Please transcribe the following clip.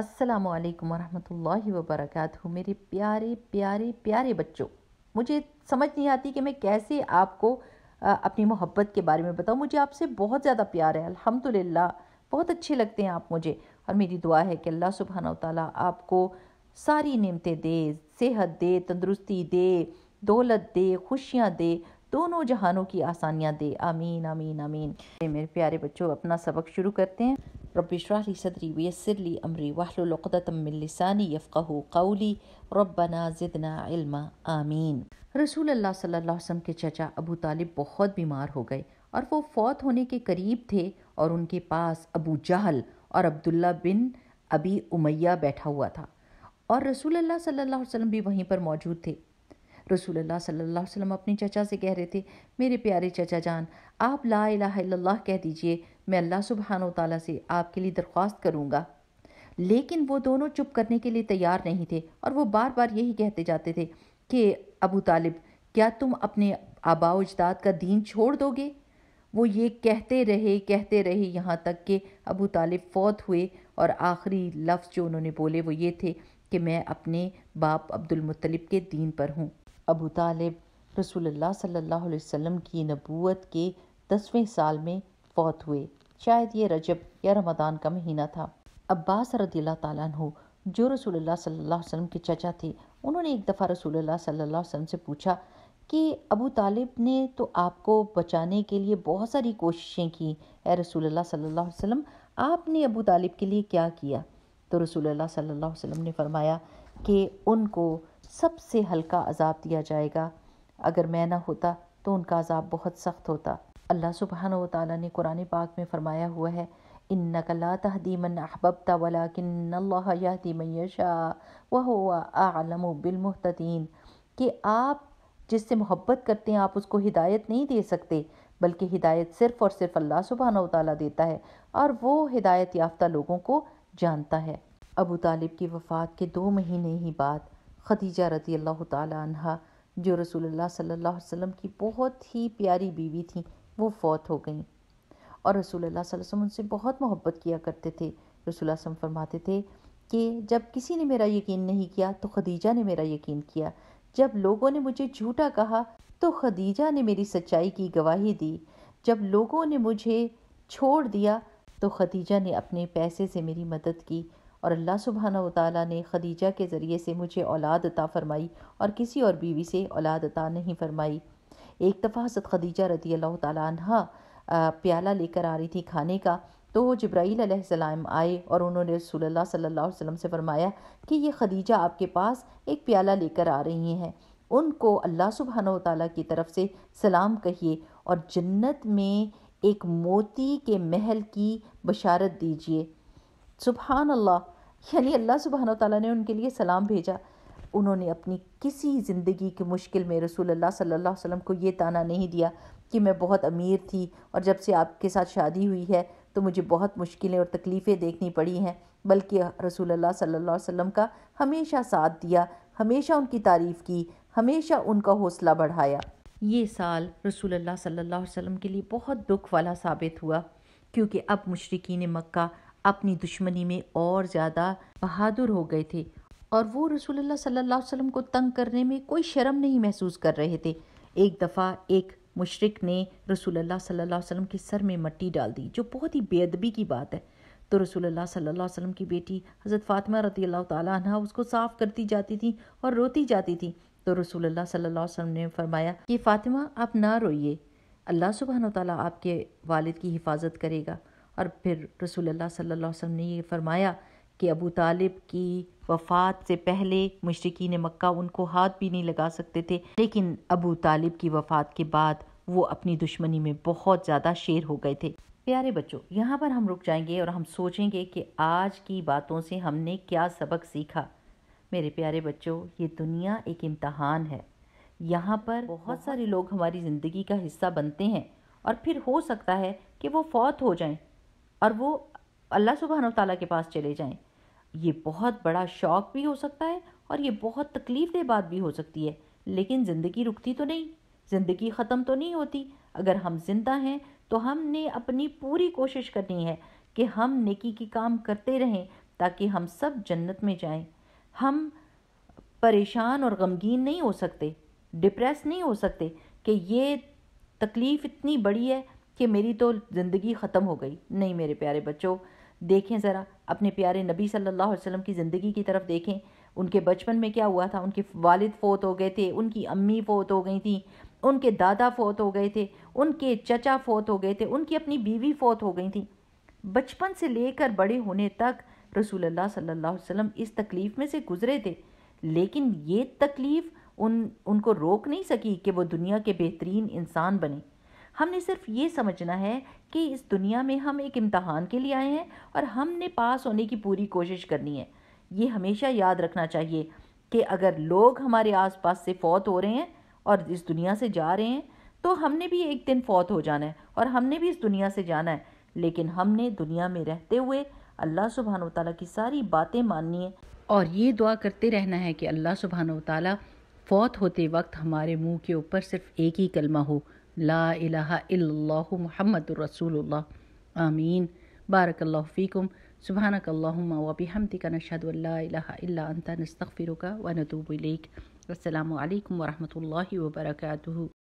अस्सलाम वालेकुम रहमतुल्लाहि व बरकातहू मेरे प्यारे प्यारे प्यारे बच्चों मुझे समझ नहीं आती कि मैं कैसे आपको अपनी मोहब्बत के बारे में बताऊँ मुझे आपसे बहुत ज़्यादा प्यार है अल्हम्दुलिल्लाह बहुत अच्छे लगते हैं आप मुझे और मेरी दुआ है कि अल्लाह सुबहाना ताली आपको सारी नियमतें दे सेहत दे तंदुरुस्ती दे दौलत दे खुशियाँ दे दोनों जहानों की आसानियाँ दे आमीन आमीन आमीन मेरे प्यारे बच्चों अपना सबक शुरू करते हैं رب اشرح لي صدري ويسر لي أمري واحلل عقدة من لساني يفقه قولي रब्बना ज़िदना इल्मा आमीन रसूल अल्लाह सल्लल्लाहु अलैहि वसल्लम के चचा अबू तालिब बहुत बीमार हो गए और वो फौत होने के करीब थे और उनके पास अबू जहल और अब्दुल्ला बिन अबी उमैया बैठा हुआ था और रसूल अल्लाह सल्लल्लाहु अलैहि वसल्लम भी वहीं पर मौजूद थे रसूल अल्लाह सल्लल्लाहु अलैहि वसल्लम अपने चचा से कह रहे थे मेरे प्यारे चचा जान आप ला इलाह इल्लल्लाह कह दीजिए मैं अल्लाह सुबहान तला से आपके लिए दरख्वास्त करूँगा लेकिन वो दोनों चुप करने के लिए तैयार नहीं थे और वो बार बार यही कहते जाते थे कि अबू तालिब क्या तुम अपने आबा उजदाद का दीन छोड़ दोगे वो ये कहते रहे कहते रहे यहाँ तक कि अबू तालिब फौत हुए और आखिरी लफ्ज़ जो उन्होंने बोले वो ये थे कि मैं अपने बाप अब्दुल के दीन पर हूँ अबू तालिब रसूलुल्लाह सल्ला वसम की नबूत के दसवें साल में फौत हुए शायद ये रजब या रमदान का महीना था अब्बास रदीला तु जो रसोल्ला सल्लल्लाहु अलैहि के चचा थे उन्होंने एक दफ़ा रसोल्ला सल्लल्लाहु से पूछा कि अबू तालिब ने तो आपको बचाने के लिए बहुत सारी कोशिशें की ए रसूलुल्लाह सल्लल्लाहु अलैहि वसल्लम आपने अबू तालिब के लिए क्या किया तो रसूलुल्लाह सल्लल्लाहु अलैहि वसल्लम ने फरमाया कि उनको सबसे हल्का अजाब दिया जाएगा अगर मैं ना होता तो उनका अजाब बहुत सख्त होता अल्लाह सुबहान व ने कुरान पाक में फ़रमाया हुआ है इन नकला तहदीमन अहबबता वला किन्नदीमन यशा वह आलम बिलमतदीन कि आप जिससे मोहब्बत करते हैं आप उसको हिदायत नहीं दे सकते बल्कि हिदायत सिर्फ़ और सिर्फ अल्लाह सुबहान ताली देता है और वो हिदायत याफ्ता लोगों को जानता है अबू तालिब की वफ़ात के दो महीने ही बाद खदीजा रती अल्लाह तह जो रसूलुल्लाह सल्लल्लाहु अलैहि वसल्लम की बहुत ही प्यारी बीवी थी वो फौत हो गई और रसूल वसम उनसे बहुत मोहब्बत किया करते थे रसूल वसम फरमाते थे कि जब किसी ने मेरा यकीन नहीं किया तो खदीजा ने मेरा यकीन किया जब लोगों ने मुझे झूठा कहा तो खदीजा ने मेरी सच्चाई की गवाही दी जब लोगों ने मुझे छोड़ दिया तो खदीजा ने अपने पैसे से मेरी मदद की और अल्लाह सुबहाना ताली ने खदीजा के ज़रिए से मुझे औलाद अता फ़रमाई और किसी और बीवी से औलाद अता नहीं फ़रमाई एक दफ़ा हज़रत खदीजा रदी अल्लाह तहा प्याला लेकर आ रही थी खाने का तो जब्राईल सलाम आए और उन्होंने रसूलुल्लाह सल्लल्लाहु अलैहि वसल्लम से फ़रमाया कि ये खदीजा आपके पास एक प्याला लेकर आ रही हैं उनको अल्लाह सुबहान ताली की तरफ से सलाम कहिए और जन्नत में एक मोती के महल की बशारत दीजिए सुबहान अल्लाह यानी अल्लाह सुबहान ताली ने उनके लिए सलाम भेजा उन्होंने अपनी किसी ज़िंदगी की मुश्किल में रसूल अल्लाह सल्लल्लाहु अलैहि वसल्लम को ये ताना नहीं दिया कि मैं बहुत अमीर थी और जब से आपके साथ शादी हुई है तो मुझे बहुत मुश्किलें और तकलीफ़ें देखनी पड़ी हैं बल्कि रसूल अल्लाह सल्लल्लाहु अलैहि वसल्लम का हमेशा साथ दिया हमेशा उनकी तारीफ़ की हमेशा उनका हौसला बढ़ाया ये साल रसूल अल्लाह सल्लल्लाहु अलैहि वसल्लम के लिए बहुत दुख वाला साबित हुआ क्योंकि अब मशरकिन मक्का अपनी दुश्मनी में और ज़्यादा बहादुर हो गए थे और वो रसूलुल्लाह सल्लल्लाहु अलैहि वसल्लम को तंग करने में कोई शर्म नहीं महसूस कर रहे थे एक दफ़ा एक मुशरक ने रसूलुल्लाह सल्लल्लाहु अलैहि वसल्लम के सर में मट्टी डाल दी जो बहुत ही बेअदबी की बात है तो रसूलुल्लाह सल्लल्लाहु अलैहि वसल्लम की बेटी हज़रत फ़ातिमा रती अल्लाह उसको साफ़ करती जाती थी और रोती जाती थी तो रसूलुल्लाह सल्लल्लाहु अलैहि वसल्लम ने फरमाया कि फ़ातिमा आप ना रोइए अल्लाह सुबहान ताली आपके वालिद की हिफाजत करेगा और फिर रसूलुल्लाह सल्लल्लाहु अलैहि वसल्लम ने ये फरमाया कि अबू तालिब की वफ़ात से पहले मशरकिन मक्का उनको हाथ भी नहीं लगा सकते थे लेकिन अबू तालिब की वफ़ात के बाद वो अपनी दुश्मनी में बहुत ज़्यादा शेर हो गए थे प्यारे बच्चों यहाँ पर हम रुक जाएंगे और हम सोचेंगे कि आज की बातों से हमने क्या सबक सीखा मेरे प्यारे बच्चों ये दुनिया एक इम्तहान है यहाँ पर बहुत सारे लोग हमारी ज़िंदगी का हिस्सा बनते हैं और फिर हो सकता है कि वो फौत हो जाएं और वो अल्लाह सुबहान तला के पास चले जाएं ये बहुत बड़ा शौक भी हो सकता है और ये बहुत तकलीफ दे बात भी हो सकती है लेकिन ज़िंदगी रुकती तो नहीं ज़िंदगी ख़त्म तो नहीं होती अगर हम जिंदा हैं तो हमने अपनी पूरी कोशिश करनी है कि हम नेकी के काम करते रहें ताकि हम सब जन्नत में जाएं हम परेशान और गमगीन नहीं हो सकते डिप्रेस नहीं हो सकते कि ये तकलीफ़ इतनी बड़ी है कि मेरी तो ज़िंदगी ख़त्म हो गई नहीं मेरे प्यारे बच्चों देखें ज़रा अपने प्यारे नबी सल्लल्लाहु अलैहि वसल्लम की ज़िंदगी की तरफ देखें उनके बचपन में क्या हुआ था उनके वालिद फ़ोत हो गए थे उनकी अम्मी फोत हो गई थी उनके दादा फोत हो गए थे उनके चचा फ़ोत हो गए थे उनकी अपनी बीवी फोत हो गई थी बचपन से लेकर बड़े होने तक अल्लाह सल्लल्लाहु अलैहि वसल्लम इस तकलीफ़ में से गुज़रे थे लेकिन ये तकलीफ़ उन उनको रोक नहीं सकी कि वो दुनिया के बेहतरीन इंसान बने हमने सिर्फ ये समझना है कि इस दुनिया में हम एक इम्तहान के लिए आए हैं और हमने पास होने की पूरी कोशिश करनी है ये हमेशा याद रखना चाहिए कि अगर लोग हमारे आसपास से फौत हो रहे हैं और इस दुनिया से जा रहे हैं तो हमने भी एक दिन फौत हो जाना है और हमने भी इस दुनिया से जाना है लेकिन हमने दुनिया में रहते हुए अल्लाह सुबहान तला की सारी बातें माननी है और ये दुआ करते रहना है कि अल्लाह सुबहान तौत होते वक्त हमारे मुंह के ऊपर सिर्फ एक ही कलमा हो لا إله إلا الله محمد رسول الله آمين بارك الله فيكم سبحانك اللهم وبحمدك نشهد أن لا إله إلا أنت نستغفرك ونتوب إليك السلام عليكم ورحمة الله وبركاته